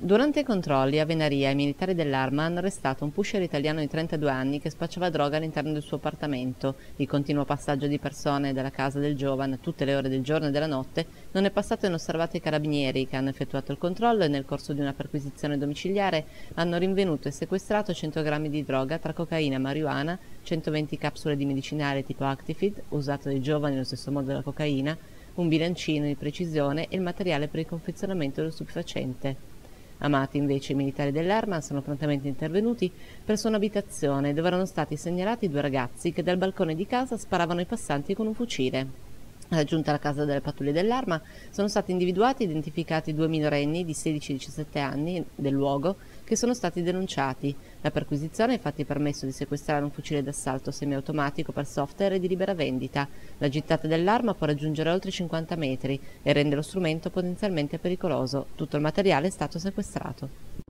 Durante i controlli a Venaria i militari dell'arma hanno arrestato un pusher italiano di 32 anni che spacciava droga all'interno del suo appartamento. Il continuo passaggio di persone dalla casa del giovane a tutte le ore del giorno e della notte non è passato inosservato ai carabinieri che hanno effettuato il controllo e nel corso di una perquisizione domiciliare hanno rinvenuto e sequestrato 100 grammi di droga tra cocaina, e marijuana, 120 capsule di medicinale tipo Actifid, usato dai giovani nello stesso modo della cocaina, un bilancino di precisione e il materiale per il confezionamento del stupefacente. Amati invece i militari dell'Arma sono prontamente intervenuti presso un'abitazione dove erano stati segnalati due ragazzi che dal balcone di casa sparavano ai passanti con un fucile raggiunta la casa delle pattuglie dell'arma, sono stati individuati e identificati due minorenni di 16-17 anni del luogo che sono stati denunciati. La perquisizione ha infatti permesso di sequestrare un fucile d'assalto semiautomatico per software e di libera vendita. La gittata dell'arma può raggiungere oltre 50 metri e rende lo strumento potenzialmente pericoloso. Tutto il materiale è stato sequestrato.